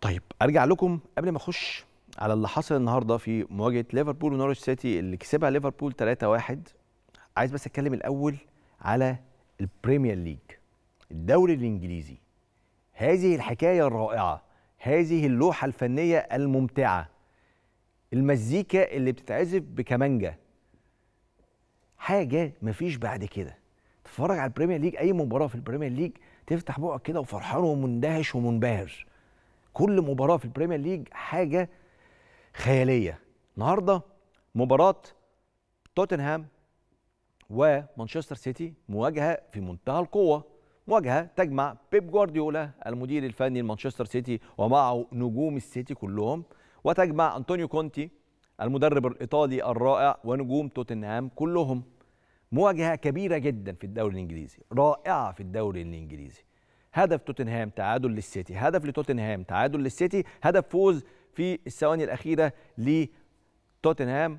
طيب ارجع لكم قبل ما اخش على اللي حصل النهارده في مواجهه ليفربول ونورwich سيتي اللي كسبها ليفربول 3-1 عايز بس اتكلم الاول على البريمير ليج الدوري الانجليزي هذه الحكايه الرائعه هذه اللوحه الفنيه الممتعه المزيكا اللي بتتعزف بكمانجا حاجه مفيش بعد كده تتفرج على البريمير ليج اي مباراه في البريمير ليج تفتح بقك كده وفرحان ومندهش ومنبهر كل مباراه في البريمير ليج حاجه خياليه النهارده مباراه توتنهام ومانشستر سيتي مواجهه في منتهى القوه مواجهه تجمع بيب جوارديولا المدير الفني لمانشستر سيتي ومعه نجوم السيتي كلهم وتجمع انطونيو كونتي المدرب الايطالي الرائع ونجوم توتنهام كلهم مواجهه كبيره جدا في الدوري الانجليزي رائعه في الدوري الانجليزي هدف توتنهام تعادل للسيتي هدف لتوتنهام تعادل للسيتي هدف فوز في الثواني الأخيرة لتوتنهام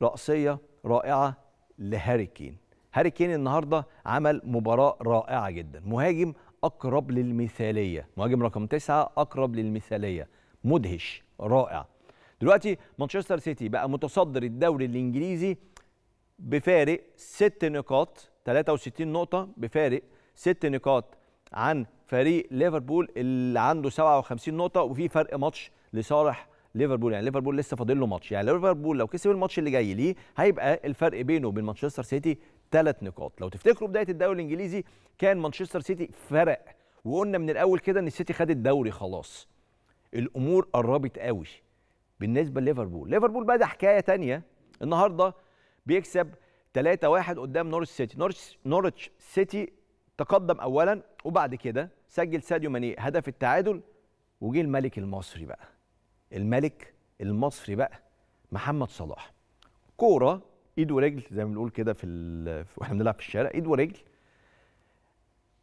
برأسية رائعة لهاري كين هاري كين النهارده عمل مباراة رائعة جدا مهاجم أقرب للمثالية مهاجم رقم تسعة أقرب للمثالية مدهش رائع دلوقتي مانشستر سيتي بقى متصدر الدوري الإنجليزي بفارق ست نقاط 63 نقطة بفارق ست نقاط عن فريق ليفربول اللي عنده 57 نقطه وفي فرق ماتش لصالح ليفربول يعني ليفربول لسه فاضل له ماتش يعني ليفربول لو كسب الماتش اللي جاي ليه هيبقى الفرق بينه وبين مانشستر سيتي ثلاث نقاط لو تفتكروا بدايه الدوري الانجليزي كان مانشستر سيتي فرق وقلنا من الاول كده ان السيتي خد الدوري خلاص الامور قربت قوي بالنسبه لليفربول ليفربول بقى ده حكايه ثانيه النهارده بيكسب 3-1 قدام نورتش سيتي نورتش نورتش سيتي تقدم اولا وبعد كده سجل ساديو ماني هدف التعادل وجه الملك المصري بقى الملك المصري بقى محمد صلاح كوره ايد ورجل زي ما بنقول كده في واحنا بنلعب في الشارع ايد ورجل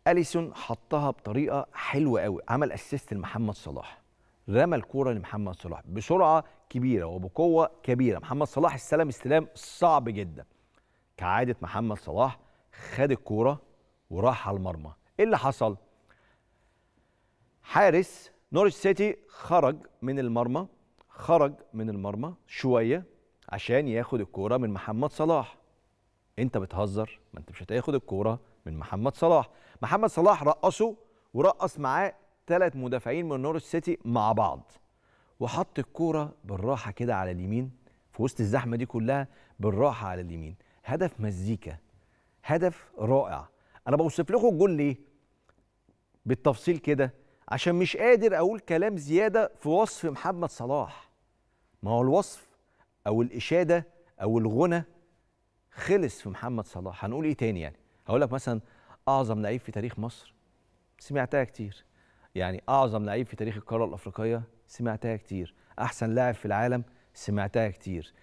اليسون حطها بطريقه حلوه قوي عمل اسيست لمحمد صلاح رمى الكوره لمحمد صلاح بسرعه كبيره وبقوه كبيره محمد صلاح استلم استلام صعب جدا كعاده محمد صلاح خد الكوره وراح على المرمى ايه اللي حصل حارس نورج سيتي خرج من المرمى خرج من المرمى شويه عشان ياخد الكوره من محمد صلاح انت بتهزر ما انت مش هتاخد الكوره من محمد صلاح محمد صلاح رقصه ورقص معاه ثلاث مدافعين من نورج سيتي مع بعض وحط الكوره بالراحه كده على اليمين في وسط الزحمه دي كلها بالراحه على اليمين هدف مزيكا هدف رائع انا بوصف لكم الجون ليه بالتفصيل كده عشان مش قادر اقول كلام زياده في وصف محمد صلاح ما هو الوصف او الاشاده او الغنى خلص في محمد صلاح هنقول ايه تاني يعني هقول لك مثلا اعظم لعيب في تاريخ مصر سمعتها كتير يعني اعظم لعيب في تاريخ القاره الافريقيه سمعتها كتير احسن لاعب في العالم سمعتها كتير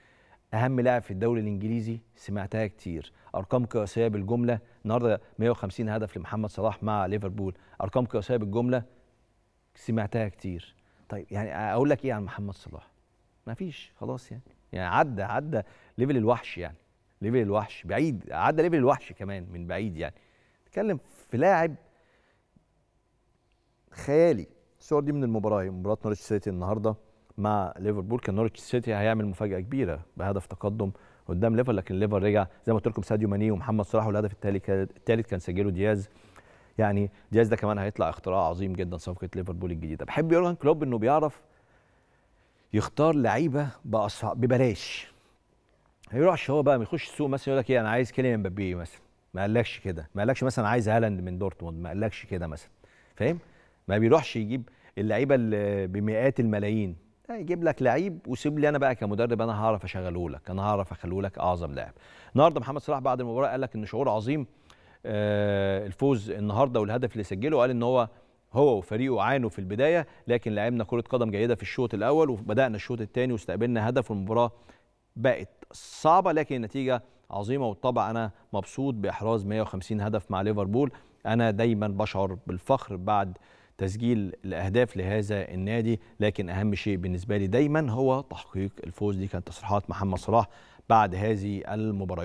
اهم لاعب في الدوري الانجليزي سمعتها كتير ارقام قياسيه بالجمله النهارده 150 هدف لمحمد صلاح مع ليفربول ارقام قياسيه بالجمله سمعتها كتير طيب يعني اقول لك ايه عن محمد صلاح مفيش خلاص يعني يعني عدى عدى ليفل الوحش يعني ليفل الوحش بعيد عدى ليفل الوحش كمان من بعيد يعني اتكلم في لاعب خيالي الصور دي من المباراه مباراه نورتش سيتي النهارده مع ليفربول كان نورتش سيتي هيعمل مفاجاه كبيره بهدف تقدم قدام ليفر لكن ليفر رجع زي ما قلت لكم ساديو ماني ومحمد صلاح والهدف الثالث كان سجله دياز يعني دياز ده كمان هيطلع اختراع عظيم جدا صفقه ليفربول الجديده بحب يورجن كلوب انه بيعرف يختار لعيبه بأسعار ببلاش ما يروحش هو بقى ما يخش السوق مثلا يقول لك ايه انا عايز كيليان مبابي مثلا ما قالكش كده ما قالكش مثلا عايز هالاند من دورتموند ما قالكش كده مثلا فاهم ما بيروحش يجيب اللعيبه اللي بمئات الملايين لا يجيب لك لعيب وسيب لي انا بقى كمدرب انا هعرف اشغله لك انا هعرف اخليه لك اعظم لاعب النهارده محمد صلاح بعد المباراه قال لك ان شعور عظيم آه الفوز النهارده والهدف اللي سجله قال ان هو هو وفريقه عانوا في البدايه لكن لعبنا كره قدم جيده في الشوط الاول وبدانا الشوط الثاني واستقبلنا هدف والمباراه بقت صعبه لكن النتيجه عظيمه وطبعا انا مبسوط باحراز 150 هدف مع ليفربول انا دايما بشعر بالفخر بعد تسجيل الأهداف لهذا النادي لكن أهم شيء بالنسبة لي دايما هو تحقيق الفوز دي كانت تصريحات محمد صلاح بعد هذه المباراة